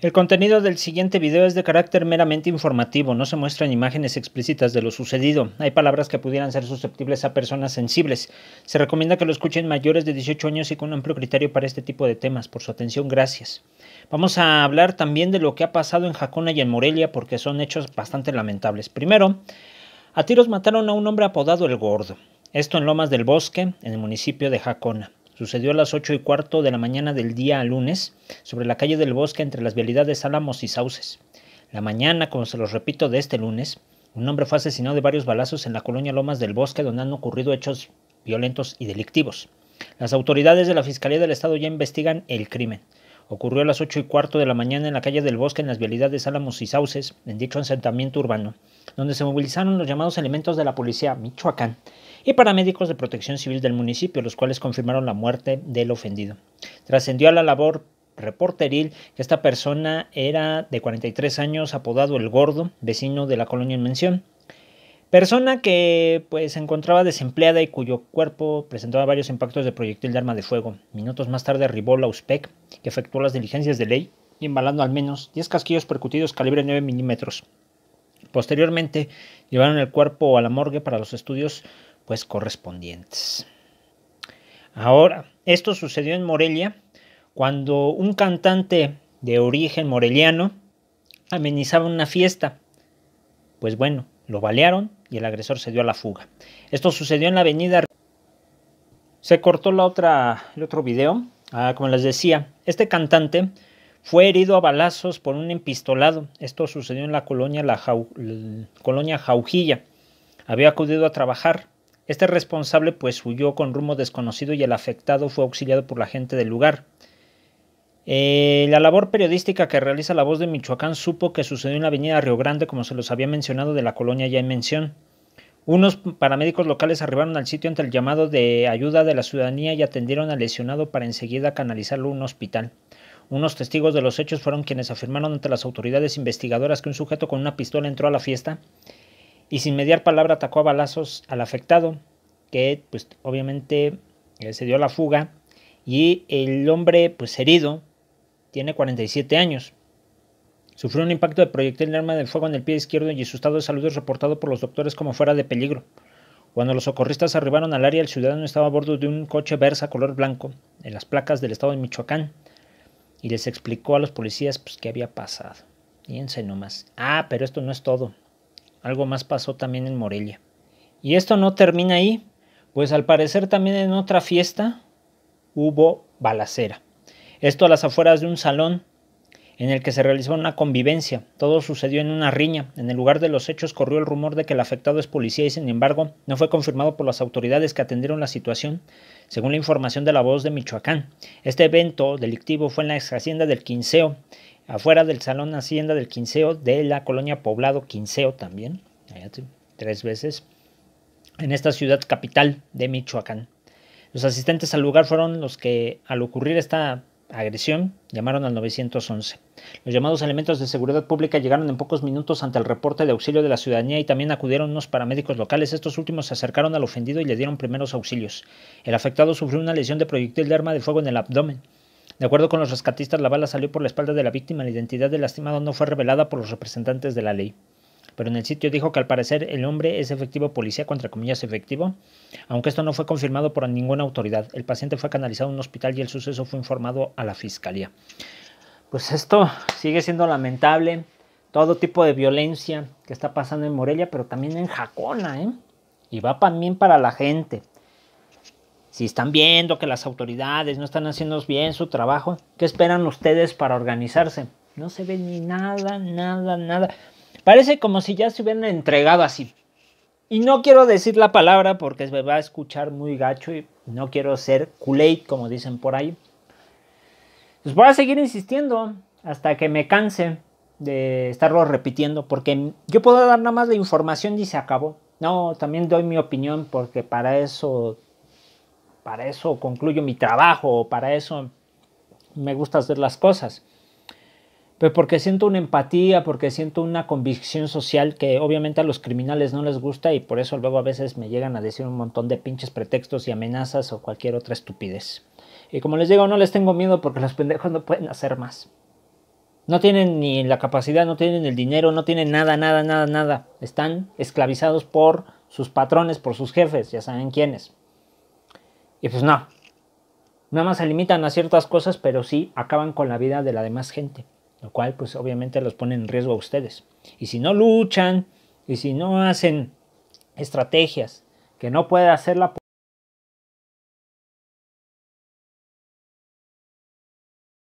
El contenido del siguiente video es de carácter meramente informativo, no se muestran imágenes explícitas de lo sucedido. Hay palabras que pudieran ser susceptibles a personas sensibles. Se recomienda que lo escuchen mayores de 18 años y con un amplio criterio para este tipo de temas. Por su atención, gracias. Vamos a hablar también de lo que ha pasado en Jacona y en Morelia porque son hechos bastante lamentables. Primero, a tiros mataron a un hombre apodado El Gordo. Esto en Lomas del Bosque, en el municipio de Jacona. Sucedió a las 8 y cuarto de la mañana del día lunes, sobre la calle del bosque entre las vialidades Álamos y Sauces. La mañana, como se los repito, de este lunes, un hombre fue asesinado de varios balazos en la colonia Lomas del Bosque, donde han ocurrido hechos violentos y delictivos. Las autoridades de la Fiscalía del Estado ya investigan el crimen. Ocurrió a las 8 y cuarto de la mañana en la calle del Bosque, en las vialidades Álamos y Sauces, en dicho asentamiento urbano, donde se movilizaron los llamados elementos de la policía Michoacán, y paramédicos de protección civil del municipio, los cuales confirmaron la muerte del ofendido. Trascendió a la labor reporteril que esta persona era de 43 años, apodado El Gordo, vecino de la colonia en mención. Persona que pues se encontraba desempleada y cuyo cuerpo presentaba varios impactos de proyectil de arma de fuego. Minutos más tarde arribó la USPEC, que efectuó las diligencias de ley embalando al menos 10 casquillos percutidos calibre 9 milímetros. Posteriormente llevaron el cuerpo a la morgue para los estudios pues correspondientes. Ahora, esto sucedió en Morelia cuando un cantante de origen moreliano amenizaba una fiesta. Pues bueno, lo balearon y el agresor se dio a la fuga. Esto sucedió en la avenida. Se cortó la otra, el otro video. Ah, como les decía, este cantante fue herido a balazos por un empistolado. Esto sucedió en la colonia, la, la colonia Jaujilla. Había acudido a trabajar este responsable pues huyó con rumbo desconocido y el afectado fue auxiliado por la gente del lugar. Eh, la labor periodística que realiza La Voz de Michoacán supo que sucedió en la avenida Río Grande, como se los había mencionado, de la colonia ya en mención. Unos paramédicos locales arribaron al sitio ante el llamado de ayuda de la ciudadanía y atendieron al lesionado para enseguida canalizarlo a un hospital. Unos testigos de los hechos fueron quienes afirmaron ante las autoridades investigadoras que un sujeto con una pistola entró a la fiesta y sin mediar palabra atacó a balazos al afectado, que pues obviamente eh, se dio la fuga y el hombre pues herido tiene 47 años. Sufrió un impacto de proyectil de arma de fuego en el pie izquierdo y su estado de salud es reportado por los doctores como fuera de peligro. Cuando los socorristas arribaron al área, el ciudadano estaba a bordo de un coche Versa color blanco en las placas del estado de Michoacán y les explicó a los policías pues, qué había pasado. Fíjense nomás. Ah, pero esto no es todo algo más pasó también en Morelia. Y esto no termina ahí, pues al parecer también en otra fiesta hubo balacera. Esto a las afueras de un salón en el que se realizó una convivencia. Todo sucedió en una riña. En el lugar de los hechos corrió el rumor de que el afectado es policía y sin embargo no fue confirmado por las autoridades que atendieron la situación, según la información de la voz de Michoacán. Este evento delictivo fue en la exhacienda hacienda del Quinceo, afuera del Salón Hacienda del Quinceo de la colonia Poblado Quinceo también, tres veces, en esta ciudad capital de Michoacán. Los asistentes al lugar fueron los que al ocurrir esta agresión, llamaron al 911. Los llamados elementos de seguridad pública llegaron en pocos minutos ante el reporte de auxilio de la ciudadanía y también acudieron unos paramédicos locales. Estos últimos se acercaron al ofendido y le dieron primeros auxilios. El afectado sufrió una lesión de proyectil de arma de fuego en el abdomen. De acuerdo con los rescatistas, la bala salió por la espalda de la víctima. La identidad del lastimado no fue revelada por los representantes de la ley pero en el sitio dijo que al parecer el hombre es efectivo policía, contra comillas efectivo, aunque esto no fue confirmado por ninguna autoridad. El paciente fue canalizado a un hospital y el suceso fue informado a la fiscalía. Pues esto sigue siendo lamentable, todo tipo de violencia que está pasando en Morelia, pero también en Jacona, ¿eh? Y va también para la gente. Si están viendo que las autoridades no están haciendo bien su trabajo, ¿qué esperan ustedes para organizarse? No se ve ni nada, nada, nada. Parece como si ya se hubieran entregado así. Y no quiero decir la palabra porque me va a escuchar muy gacho y no quiero ser kool como dicen por ahí. Pues voy a seguir insistiendo hasta que me canse de estarlo repitiendo porque yo puedo dar nada más la información y se acabó. No, también doy mi opinión porque para eso para eso concluyo mi trabajo, o para eso me gusta hacer las cosas pero porque siento una empatía, porque siento una convicción social que obviamente a los criminales no les gusta y por eso luego a veces me llegan a decir un montón de pinches pretextos y amenazas o cualquier otra estupidez. Y como les digo, no les tengo miedo porque los pendejos no pueden hacer más. No tienen ni la capacidad, no tienen el dinero, no tienen nada, nada, nada, nada. Están esclavizados por sus patrones, por sus jefes, ya saben quiénes. Y pues no. Nada más se limitan a ciertas cosas, pero sí acaban con la vida de la demás gente lo cual pues obviamente los pone en riesgo a ustedes. Y si no luchan y si no hacen estrategias que no puede hacer la